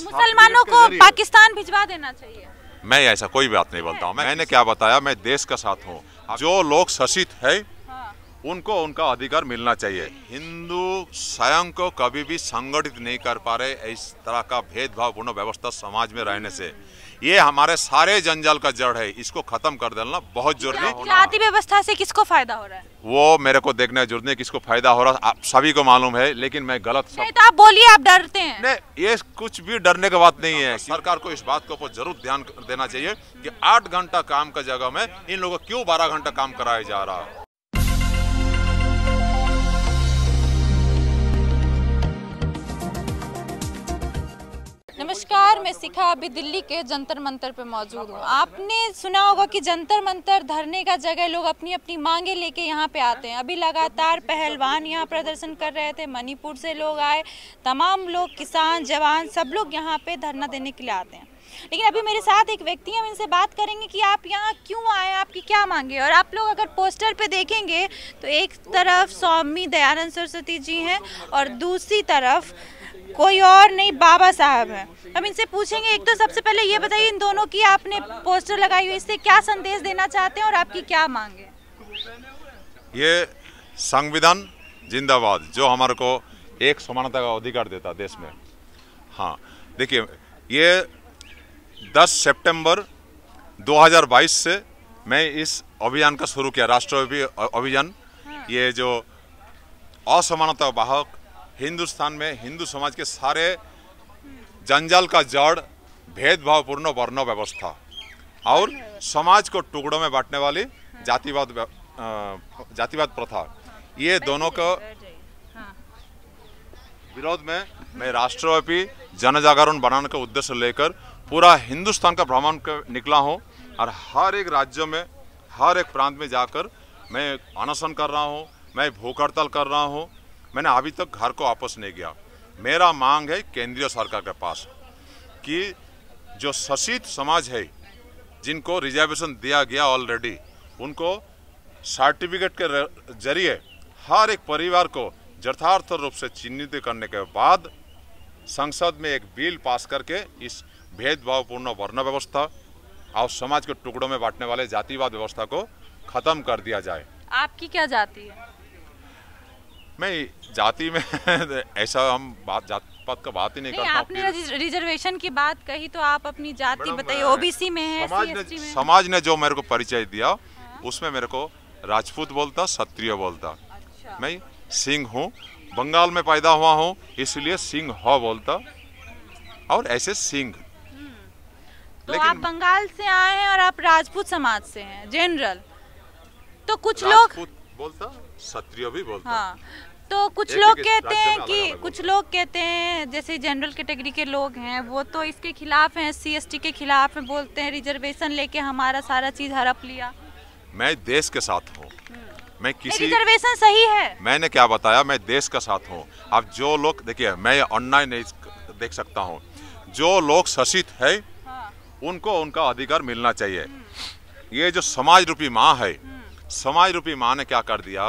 मुसलमानों को पाकिस्तान भिजवा देना चाहिए मैं ऐसा कोई बात नहीं बोलता हूँ मैंने क्या बताया मैं देश का साथ हूँ जो लोग शशित है हाँ। उनको उनका अधिकार मिलना चाहिए हिंदू स्वयं को कभी भी संगठित नहीं कर पा रहे इस तरह का भेदभावपूर्ण व्यवस्था समाज में रहने से ये हमारे सारे जंजाल का जड़ है इसको खत्म कर देना बहुत जरूरी जाति व्यवस्था से किसको फायदा हो रहा है वो मेरे को देखना जरूरत नहीं किसको फायदा हो रहा आप सभी को मालूम है लेकिन मैं गलत सब... नहीं तो आप बोलिए आप डरते हैं नहीं ये कुछ भी डरने की बात नहीं है सरकार को इस बात को जरूर ध्यान देना चाहिए की आठ घंटा काम का जगह में इन लोगों को क्यों बारह घंटा काम कराया जा रहा है में सीखा अभी दिल्ली के जंतर मंतर पे मौजूद हूँ आपने सुना होगा कि जंतर मंतर धरने का जगह लोग अपनी अपनी मांगे लेके यहाँ पे आते हैं अभी लगातार पहलवान यहाँ प्रदर्शन कर रहे थे मणिपुर से लोग आए तमाम लोग किसान जवान सब लोग यहाँ पे धरना देने के लिए आते हैं लेकिन अभी मेरे साथ एक व्यक्ति हम इनसे बात करेंगे कि आप यहाँ क्यों आए आपकी क्या मांगे और आप लोग अगर पोस्टर पे देखेंगे तो एक तरफ स्वामी दयानंद सरस्वती जी हैं और दूसरी तरफ कोई और नहीं बाबा साहब है हम इनसे पूछेंगे एक तो सबसे पहले ये बताइए इन दोनों की आपने पोस्टर लगाई हुई इससे क्या संदेश देना चाहते हैं और आपकी क्या मांग है ये संविधान जिंदाबाद जो हमारे को एक समानता का अधिकार देता देश में हाँ देखिए ये 10 सितंबर 2022 से मैं इस अभियान का शुरू किया राष्ट्रव्यापी अभियान हाँ। ये जो असमानता वाहक हिंदुस्तान में हिंदू समाज के सारे जंजाल का जड़ भेदभावपूर्ण वर्ण व्यवस्था और समाज को टुकड़ों में बांटने वाली जातिवाद जातिवाद प्रथा ये दोनों का विरोध में मैं राष्ट्रव्यापी जन जागरण बनाने का उद्देश्य लेकर पूरा हिंदुस्तान का भ्रमण निकला हूँ और हर एक राज्य में हर एक प्रांत में जाकर मैं अनशन कर रहा हूँ मैं भूख हड़ताल कर रहा हूँ मैंने अभी तक घर को वापस नहीं गया मेरा मांग है केंद्रीय सरकार के पास कि जो शशित समाज है जिनको रिजर्वेशन दिया गया ऑलरेडी उनको सर्टिफिकेट के जरिए हर एक परिवार को यथार्थ रूप से चिन्हित करने के बाद संसद में एक बिल पास करके इस भेदभावपूर्ण वर्ण व्यवस्था और समाज के टुकड़ों में बांटने वाले जातिवाद व्यवस्था को खत्म कर दिया जाए आपकी क्या जाति है मैं जाति में ऐसा हम बात जात पात का बात ही नहीं, नहीं करता आपने रिजर्वेशन की बात कही तो आप अपनी जाति बताइए ओबीसी में है समाज ने में? समाज ने जो मेरे को परिचय दिया हाँ? उसमें मेरे को राजपूत बोलता क्षत्रिय बोलता अच्छा। मैं सिंह हूँ बंगाल में पैदा हुआ हूँ इसलिए सिंह हो बोलता और ऐसे सिंह हम्म। तो आप बंगाल से आए हैं और आप राजपूत समाज से हैं जनरल तो कुछ लोग बोलता क्षत्रिय भी बोलता हाँ तो कुछ लोग कहते हैं कि कुछ लोग कहते हैं जैसे जनरल कैटेगरी के, के लोग हैं वो तो इसके खिलाफ हैं सीएसटी के खिलाफ हैं बोलते हैं रिजर्वेशन लेके हमारा सारा चीज हड़प लिया मैं देश के साथ हूँ हम्म। मैं किसी रिजर्वेशन सही है मैंने क्या बताया मैं देश का साथ हूँ अब जो लोग देखिए मैं अन्याय नहीं देख सकता हूँ जो लोग शशित है हाँ। उनको उनका अधिकार मिलना चाहिए ये जो समाज रूपी माँ है हम्म। समाज रूपी माँ ने क्या कर दिया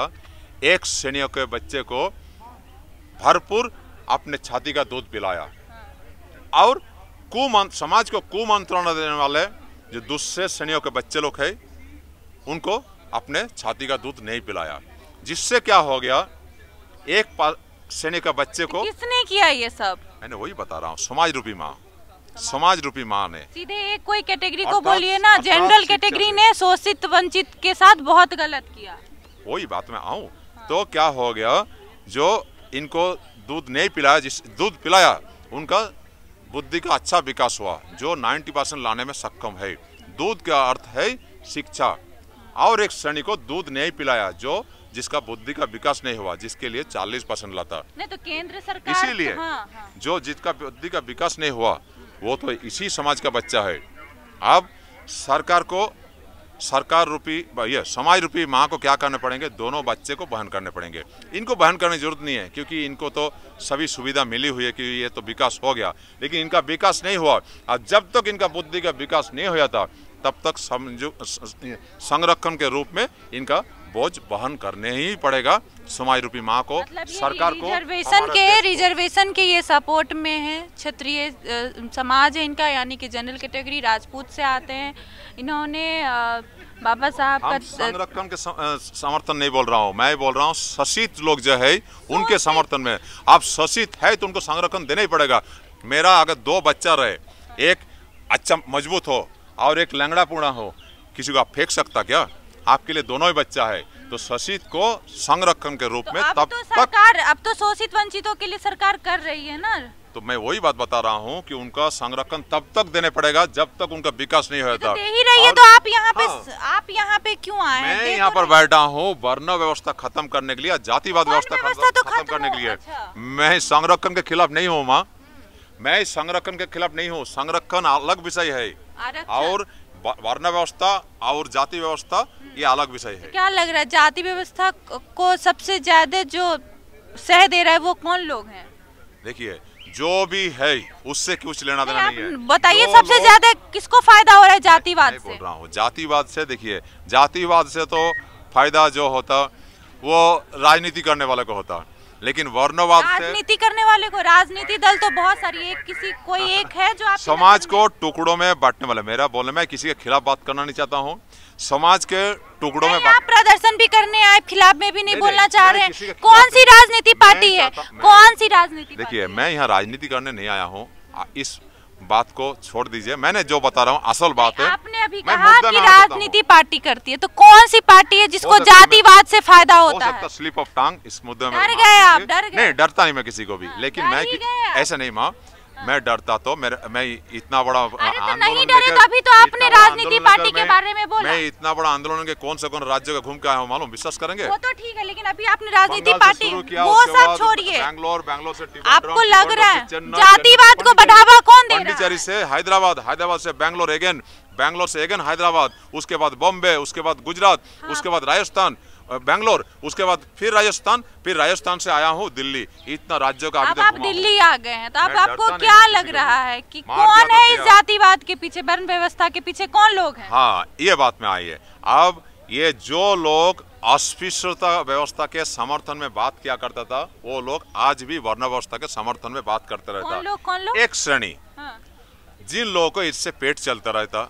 एक श्रेणियों के बच्चे को भरपूर अपने छाती का दूध पिलाया और कुमं समाज को कुमंत्रण देने वाले जो दूसरे श्रेणियों के बच्चे लोग हैं उनको अपने छाती का दूध नहीं पिलाया जिससे क्या हो गया एक श्रेणी का बच्चे को किसने किया ये सब मैंने वही बता रहा हूँ समाज रूपी माँ समाज रूपी मान है सीधे एक कोई कैटेगरी को बोलिए ना जनरल कैटेगरी ने शोषित वंचित के साथ बहुत गलत किया वही बात में आऊँ हाँ। तो क्या हो गया जो इनको दूध नहीं पिलाया जिस दूध पिलाया उनका बुद्धि का अच्छा विकास हुआ जो 90 परसेंट लाने में सक्षम है दूध का अर्थ है शिक्षा और एक श्रेणी को दूध नहीं पिलाया जो जिसका बुद्धि का विकास नहीं हुआ जिसके लिए 40 परसेंट लाता नहीं तो केंद्र सरकार इसीलिए हाँ, हाँ। जो जिसका बुद्धि का विकास नहीं हुआ वो तो इसी समाज का बच्चा है अब सरकार को सरकार रूपी ये समाज रूपी माँ को क्या करने पड़ेंगे दोनों बच्चे को बहन करने पड़ेंगे इनको बहन करने की जरूरत नहीं है क्योंकि इनको तो सभी सुविधा मिली हुई है कि ये तो विकास हो गया लेकिन इनका विकास नहीं हुआ और जब तक इनका बुद्धि का विकास नहीं हो जाता तब तक संरक्षण के रूप में इनका बोझ बहन करने ही पड़ेगा समाज रूपी माँ को मतलब सरकार को रिजर्वेशन के रिजर्वेशन के ये सपोर्ट में है क्षेत्रीय समाज है इनका यानी कि जनरल कैटेगरी राजपूत से आते हैं इन्होंने बाबा साहब का संरक्षण के समर्थन नहीं बोल रहा हूँ मैं बोल रहा हूँ शशित लोग जो है तो उनके समर्थन में आप शशित है तो उनको संरक्षण देना ही पड़ेगा मेरा अगर दो बच्चा रहे एक अच्छा मजबूत हो और एक लंगड़ा पूरा हो किसी को आप फेंक सकता क्या आपके लिए दोनों ही बच्चा है तो शोषित को संरक्षण के रूप तो में तब तो सरकार तक... अब तो शोषित वंचितों के लिए सरकार कर रही है ना तो मैं वही बात बता रहा हूँ कि उनका संरक्षण तब तक देने पड़ेगा जब तक उनका विकास नहीं तो होता तो ही रही है तो आप यहाँ पे हाँ। आप यहाँ पे क्यों आए मैं यहाँ पर बैठा हूँ वर्ण व्यवस्था खत्म करने के लिए जातिवाद व्यवस्था तो खत्म करने के लिए अच्छा। मैं संरक्षण के खिलाफ नहीं हूँ माँ मैं संरक्षण के खिलाफ नहीं हूँ संरक्षण अलग विषय है और वर्ण व्यवस्था और जाति व्यवस्था ये हम्म। अलग विषय है क्या लग रहा है जाति व्यवस्था को सबसे ज्यादा जो सह दे रहा है वो कौन लोग हैं देखिए जो भी है उससे कुछ लेना देना नहीं है बताइए सबसे ज्यादा किसको फायदा हो रहा है जातिवाद से बोल रहा हूँ जातिवाद से देखिए जातिवाद से तो फायदा जो होता वो राजनीति करने वाले को होता लेकिन वर्णवाद राजनीति करने वाले को राजनीति दल तो बहुत सारी एक किसी कोई एक है जो आप समाज को टुकड़ों में बांटने वाला मेरा बोलने मैं किसी के खिलाफ बात करना नहीं चाहता हूँ समाज के टुकड़ों में आप प्रदर्शन भी करने आए खिलाफ में भी नहीं, नहीं बोलना चाह रहे हैं कौन सी राजनीति पार्टी है कौन सी राजनीति देखिए मैं यहाँ राजनीति करने नहीं आया हूँ इस बात को छोड़ दीजिए मैंने जो बता रहा हूँ असल बात है आपने अभी कहा कि राजनीति पार्टी करती है तो कौन सी पार्टी है जिसको जातिवाद से फायदा होता है स्लिप ऑफ टांग इस मुद्दे में डर गए आप डर गए नहीं डरता नहीं मैं किसी को भी हाँ, लेकिन मैं ऐसा नहीं माँ हाँ। मैं डरता तो मेरे मैं इतना बड़ा आंदोलन तो नहीं डरे तभी तो आपने राजनीति पार्टी के बारे में बोला मैं इतना बड़ा आंदोलन के कौन से कौन राज्य का घूम के आया हूँ मालूम विश्वास करेंगे वो तो ठीक है लेकिन अभी आपने राजनीति पार्टी वो सब छोड़िए बैंगलोर बैंगलोर से आपको लग रहा है जातिवाद को बढ़ावा कौन दे पांडिचेरी से हैदराबाद हैदराबाद से बैंगलोर अगेन बैंगलोर से अगेन हैदराबाद उसके बाद बॉम्बे उसके बाद गुजरात हाँ। उसके बाद राजस्थान बैंगलोर उसके बाद फिर राजस्थान फिर राजस्थान से आया हूँ दिल्ली इतना राज्यों का अब आप दिल्ली आ गए हैं तो आप आपको क्या लग रहा है कि कौन है इस जातिवाद के पीछे वर्ण व्यवस्था के पीछे कौन लोग हैं हाँ ये बात में आई है अब ये जो लोग अस्पृश्यता व्यवस्था के समर्थन में बात किया करता था वो लोग आज भी वर्ण व्यवस्था के समर्थन में बात करते रहता एक श्रेणी हाँ। जिन लोगों को इससे पेट चलता रहता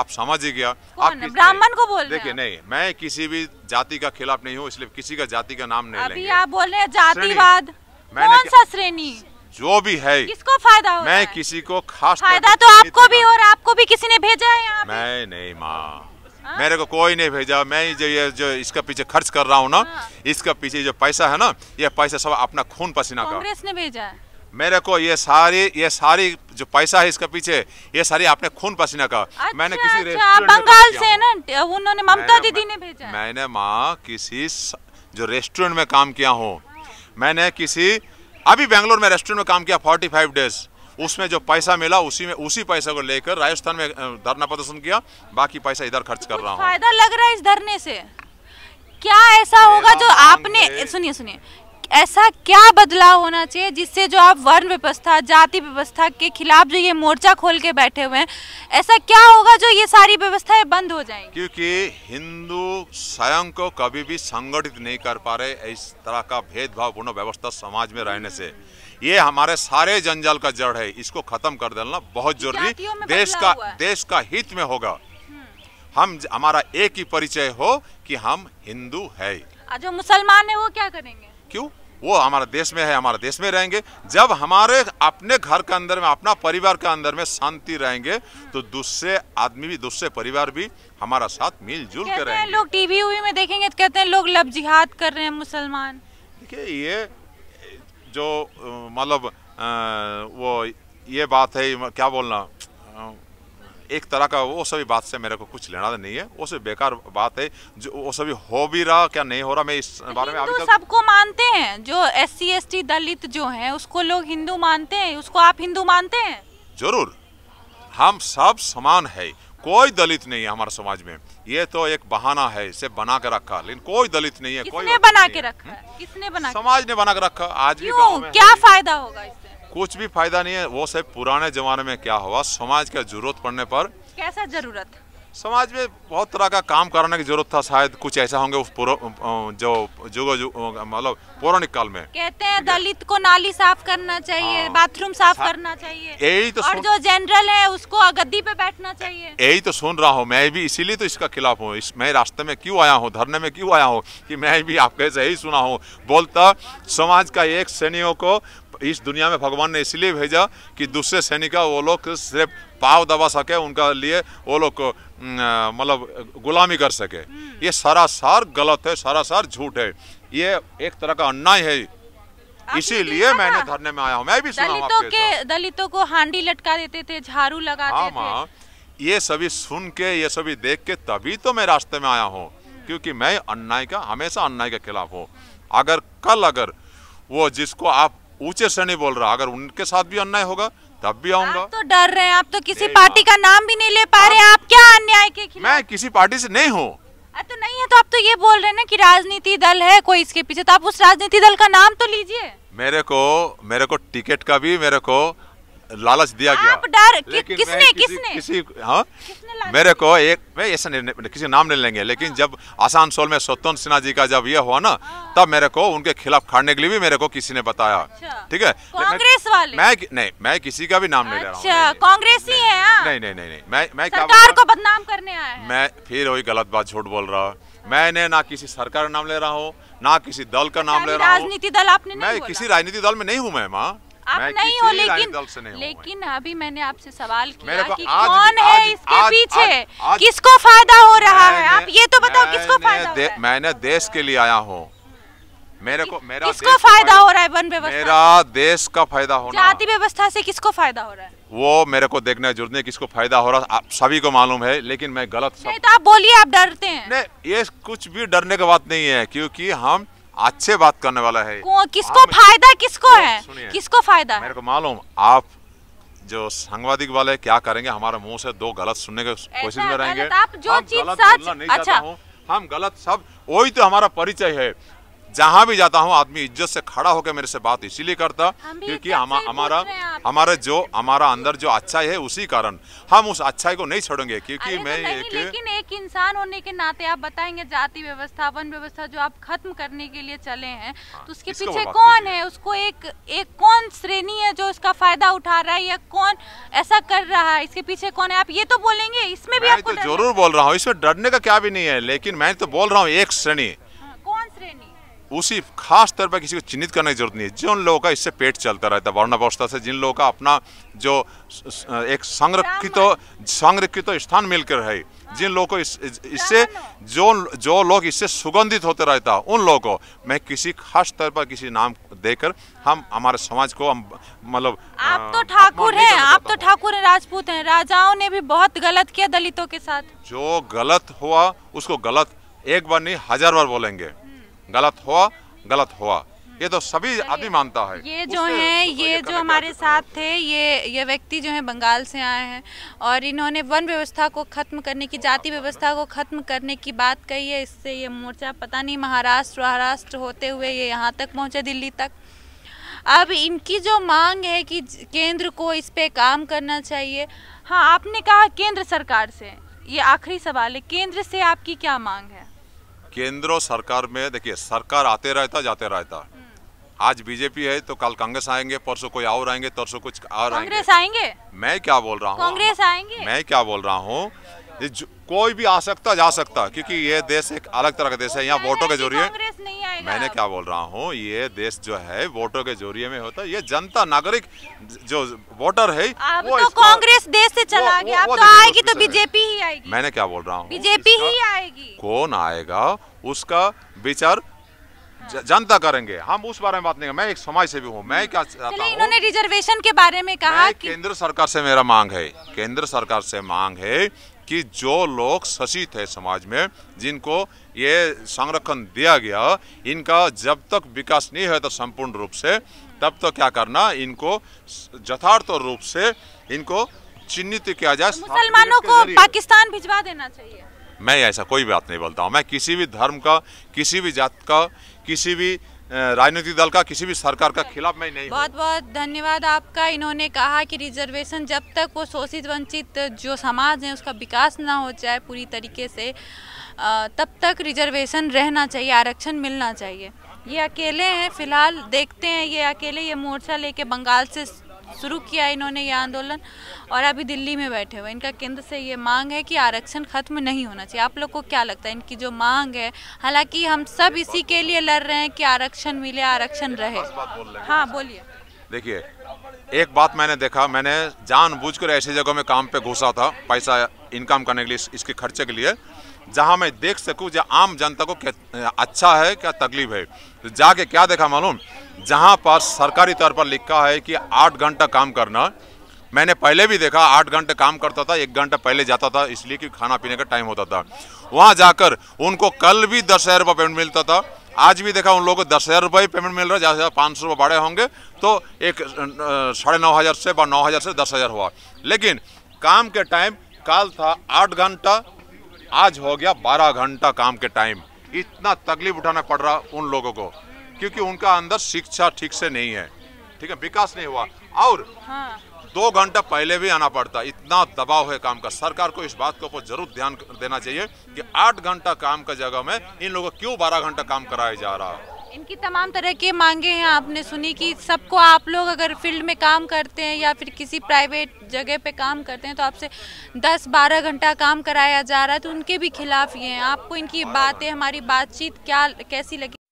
आप समझ ही गया आप ब्राह्मण को बोल देखिए नहीं मैं किसी भी जाति का खिलाफ नहीं हूँ इसलिए किसी का जाति का नाम नहीं अभी आप बोल रहे हैं जातिवाद कौन सा श्रेणी जो भी है किसको फायदा हो मैं किसी को खास फायदा तो आपको भी और आपको भी किसी ने भेजा है मैं नहीं माँ हाँ? मेरे को कोई नहीं भेजा मैं जो ये जो इसका पीछे खर्च कर रहा हूँ ना हाँ। इसका पीछे जो पैसा है ना ये पैसा सब अपना खून पसीना का कांग्रेस ने भेजा है मेरे को ये सारी ये सारी जो पैसा है इसके पीछे ये सारी आपने खून पसीना का अच्छा, मैंने किसी अच्छा, बंगाल से ना उन्होंने ममता दीदी ने भेजा मैंने माँ किसी जो रेस्टोरेंट में काम किया हूँ मैंने किसी अभी बेंगलोर में रेस्टोरेंट में काम किया फोर्टी फाइव डेज उसमें जो पैसा मिला उसी में उसी पैसे को लेकर राजस्थान में धरना प्रदर्शन किया बाकी पैसा इधर खर्च कर रहा हूँ फायदा लग रहा है इस धरने से क्या ऐसा होगा जो आपने सुनिए सुनिए ऐसा क्या बदलाव होना चाहिए जिससे जो आप वर्ण व्यवस्था जाति व्यवस्था के खिलाफ जो ये मोर्चा खोल के बैठे हुए हैं ऐसा क्या होगा जो ये सारी व्यवस्थाएं बंद हो जाएंगी क्योंकि हिंदू स्वयं को कभी भी संगठित नहीं कर पा रहे इस तरह का पूर्ण व्यवस्था समाज में रहने से ये हमारे सारे जंजाल का जड़ है इसको खत्म कर देना बहुत जरूरी देश का देश का हित में होगा हम्म। हम हमारा एक ही परिचय हो कि हम हिंदू है जो मुसलमान है वो क्या करेंगे क्यों वो हमारे देश में है हमारे देश में रहेंगे जब हमारे अपने घर के अंदर में अपना परिवार के अंदर में शांति रहेंगे तो दूसरे आदमी भी दूसरे परिवार भी हमारा साथ मिलजुल कर रहेंगे लोग टीवी वी में देखेंगे तो कहते हैं लोग लफ जिहाद कर रहे हैं मुसलमान देखिए ये जो मतलब वो ये बात है क्या बोलना एक तरह का वो सभी बात से मेरे को कुछ लेना नहीं है वो सभी बेकार बात है जो वो सभी हो भी रहा क्या नहीं हो रहा मैं इस तो बारे में अभी सबको मानते हैं जो S C S T Dalit जो है उसको लोग हिंदू मानते हैं उसको आप हिंदू मानते हैं जरूर हम सब समान है कोई दलित नहीं है हमारे समाज में ये तो एक बहाना है इसे बना के रखा लेकिन कोई दलित नहीं है किसने कोई बना के रखा किसने बना समाज ने बना के रखा आज भी क्या फायदा होगा इससे कुछ भी फायदा नहीं है वो सब पुराने जमाने में क्या हुआ समाज का जरूरत पड़ने पर कैसा जरूरत समाज में बहुत तरह का काम करने की जरूरत था शायद कुछ ऐसा होंगे उस जो जुगो मतलब पौराणिक काल में कहते हैं दलित को नाली साफ करना चाहिए हाँ। बाथरूम साफ करना चाहिए यही तो और जो जनरल है उसको गद्दी पे बैठना चाहिए यही तो सुन रहा हूँ मैं भी इसीलिए तो इसका खिलाफ हूँ इस मैं रास्ते में क्यूँ आया हूँ धरने में क्यूँ आया हूँ की मैं भी आपके यही ही सुना हूँ बोलता समाज का एक श्रेणियों को इस दुनिया में भगवान ने इसलिए भेजा कि दूसरे सैनिका वो लोग सिर्फ पाव दबा सके उनका लिए वो लोग मतलब गुलामी कर सके हम्म। ये सरासर गलत है सरासर झूठ है ये एक तरह का अन्याय है इसीलिए मैंने धरने में आया हूँ मैं भी दलितों के दलितों को हांडी लटका देते थे झाड़ू लगा हाँ माँ ये सभी सुन के ये सभी देख के तभी तो मैं रास्ते में आया हूँ हम्म। क्योंकि मैं अन्याय का हमेशा अन्याय के खिलाफ हूँ अगर कल अगर वो जिसको आप ऊंचे श्रेणी बोल रहा अगर उनके साथ भी अन्याय होगा तब भी आऊंगा तो डर रहे हैं आप तो किसी पार्टी हाँ। का नाम भी नहीं ले पा रहे आप क्या अन्याय के मैं किसी पार्टी से नहीं हूँ तो नहीं है तो आप तो ये बोल रहे हैं ना कि राजनीति दल है कोई इसके पीछे तो आप उस राजनीति दल का नाम तो लीजिए मेरे को मेरे को टिकट का भी मेरे को लालच दिया गया डर कि, किसने किसी, किसने किसी हाँ मेरे को एक मैं ऐसा किसी नाम नहीं लेंगे लेकिन हाँ। जब आसान सोल में स्वतंत्र सिन्हा जी का जब यह हुआ ना हाँ। तब मेरे को उनके खिलाफ खड़ने के लिए भी मेरे को किसी ने बताया अच्छा। ठीक है कांग्रेस वाले मैं नहीं मैं किसी का भी नाम नहीं ले रहा हूँ अच्छा, कांग्रेस ही है हाँ। नहीं नहीं नहीं मैं मैं सरकार को बदनाम करने आया मैं फिर वही गलत बात झूठ बोल रहा हूँ मैंने ना किसी सरकार का नाम ले रहा हूँ ना किसी दल का अच्छा, नाम ले रहा हूँ राजनीति दल आपने मैं किसी राजनीति दल में नहीं हूँ मैं माँ आप नहीं हो लेकिन लेकिन अभी मैंने आपसे सवाल किया कि कौन आज, है इसके आज, पीछे किसको फायदा हो रहा है आप ये तो बताओ किसको फायदा मैंने देश के लिए आया हूँ मेरे को मेरा किसको फायदा हो रहा है वन व्यवस्था मेरा देश का फायदा होना जाति व्यवस्था से किसको फायदा हो रहा है वो मेरे को देखने जुड़ने किसको फायदा हो रहा आप सभी को मालूम है लेकिन मैं गलत सब... नहीं तो आप बोलिए आप डरते हैं नहीं ये कुछ भी डरने की बात नहीं है क्योंकि हम अच्छे बात करने वाला है हाँ, किसको फायदा किसको है किसको फायदा मेरे को मालूम आप जो सांगवादिक वाले क्या करेंगे हमारे मुंह से दो गलत सुनने की कोशिश में रहेंगे आप जो चीज सच अच्छा हम गलत सब वही तो हमारा परिचय है जहाँ भी जाता हूँ आदमी इज्जत से खड़ा होकर मेरे से बात इसीलिए करता क्योंकि हमारा हमारे जो हमारा अंदर जो अच्छाई है उसी कारण हम उस अच्छाई को नहीं छोड़ेंगे क्योंकि तो मैं एक लेकिन एक इंसान होने के नाते आप बताएंगे जाति व्यवस्था वन व्यवस्था जो आप खत्म करने के लिए चले हैं हाँ, तो उसके पीछे कौन है उसको एक एक कौन श्रेणी है जो उसका फायदा उठा रहा है या कौन ऐसा कर रहा है इसके पीछे कौन है आप ये तो बोलेंगे इसमें भी आपको तो जरूर बोल रहा हूँ इसमें डरने का क्या भी नहीं है लेकिन मैं तो बोल रहा हूँ एक श्रेणी हाँ, कौन श्रेणी उसी खास तौर पर किसी को चिन्हित करने की जरूरत नहीं है जिन लोगों का इससे पेट चलता रहता है वर्ण अवस्था से जिन लोगों का अपना जो एक संरक्षित तो, संरक्षित तो स्थान मिलकर है जिन लोगों को इस इससे जो जो लोग इससे सुगंधित होते रहता उन लोगों को मैं किसी खास तौर पर किसी नाम देकर हम हमारे समाज को हम मतलब आप तो ठाकुर हैं आप तो ठाकुर हैं राजपूत हैं राजाओं ने भी बहुत गलत किया दलितों के साथ जो गलत हुआ उसको गलत एक बार नहीं हजार बार बोलेंगे गलत हुआ गलत हुआ ये तो सभी आदमी मानता है ये जो है ये जो हमारे साथ थे ये ये व्यक्ति जो है बंगाल से आए हैं और इन्होंने वन व्यवस्था को ख़त्म करने की जाति व्यवस्था को ख़त्म करने की बात कही है इससे ये मोर्चा पता नहीं महाराष्ट्र महाराष्ट्र होते हुए ये यहाँ तक पहुँचे दिल्ली तक अब इनकी जो मांग है कि केंद्र को इस पर काम करना चाहिए हाँ आपने कहा केंद्र सरकार से ये आखिरी सवाल है केंद्र से आपकी क्या मांग है केंद्र सरकार में देखिए सरकार आते रहता जाते रहता हम्म। आज बीजेपी है तो कल कांग्रेस आएंगे परसों कोई और आएंगे तरसों कुछ और कांग्रेस आएंगे मैं क्या बोल रहा हूँ कांग्रेस आएंगे मैं क्या बोल रहा हूँ कोई भी आ सकता जा सकता क्योंकि ये देश एक अलग तरह का देश है यहाँ वोटों के जरिए मैंने क्या बोल रहा हूँ ये देश जो है वोटों के जरिए में होता है ये जनता नागरिक जो वोटर है वो तो कांग्रेस देश से चला गया अब तो आएगी तो बीजेपी ही आएगी मैंने क्या बोल रहा हूँ बीजेपी ही आएगी कौन आएगा उसका विचार हाँ। जनता करेंगे हम उस बारे में बात नहीं मैं एक समाज भी हूँ मैं हम्म। क्या चाहता हूँ इन्होंने रिजर्वेशन के बारे में कहा कि... केंद्र सरकार से मेरा मांग है केंद्र सरकार से मांग है कि जो लोग शोषित है समाज में जिनको ये संरक्षण दिया गया इनका जब तक विकास नहीं है तो संपूर्ण रूप से तब तो क्या करना इनको यथार्थ रूप से इनको चिन्हित किया जाए तो मुसलमानों को पाकिस्तान भिजवा देना चाहिए मैं ऐसा कोई बात नहीं बोलता हूँ मैं किसी भी धर्म का किसी भी जात का किसी भी राजनीतिक दल का किसी भी सरकार का हाँ। खिलाफ मैं नहीं बहुत बहुत धन्यवाद आपका इन्होंने कहा कि रिजर्वेशन जब तक वो शोषित वंचित जो समाज है उसका विकास ना हो जाए पूरी तरीके से तब तक रिजर्वेशन रहना चाहिए आरक्षण मिलना चाहिए ये अकेले हैं फिलहाल देखते हैं ये अकेले ये मोर्चा लेके बंगाल से शुरू किया इन्होंने ये आंदोलन और अभी दिल्ली में बैठे हुए इनका केंद्र से ये मांग है कि आरक्षण खत्म नहीं होना चाहिए आप लोग को क्या लगता है इनकी जो मांग है हालांकि हम सब इसी के लिए लड़ रहे हैं कि आरक्षण मिले आरक्षण रहे हाँ बोलिए देखिए एक बात मैंने देखा मैंने जान ऐसी जगह में काम पे घुसा था पैसा इनकम करने के लिए इसके खर्चे के लिए जहां मैं देख सकूं जो आम जनता को अच्छा है क्या तकलीफ है तो जाके क्या देखा मालूम जहां पर सरकारी तौर पर लिखा है कि आठ घंटा काम करना मैंने पहले भी देखा आठ घंटे काम करता था एक घंटा पहले जाता था इसलिए कि खाना पीने का टाइम होता था वहाँ जाकर उनको कल भी दस हज़ार रुपये पेमेंट मिलता था आज भी देखा उन लोगों को दस हज़ार रुपये पेमेंट मिल रहा है ज़्यादा पाँच सौ रुपये बढ़े होंगे तो एक साढ़े नौ हज़ार से व नौ हज़ार से दस हज़ार हुआ लेकिन काम के टाइम काल था आठ घंटा आज हो गया बारह घंटा काम के टाइम इतना तकलीफ उठाना पड़ रहा उन लोगों को क्योंकि उनका अंदर शिक्षा ठीक से नहीं है ठीक है विकास नहीं हुआ और हाँ। दो घंटा पहले भी आना पड़ता इतना दबाव है काम का सरकार को इस बात के ऊपर जरूर ध्यान देना चाहिए कि आठ घंटा काम का जगह में इन लोगों को क्यों बारह घंटा काम कराया जा रहा है इनकी तमाम तरह की मांगे हैं आपने सुनी कि सबको आप लोग अगर फील्ड में काम करते हैं या फिर किसी प्राइवेट जगह पे काम करते हैं तो आपसे 10-12 घंटा काम कराया जा रहा है तो उनके भी खिलाफ ये हैं आपको इनकी बातें हमारी बातचीत क्या कैसी लगी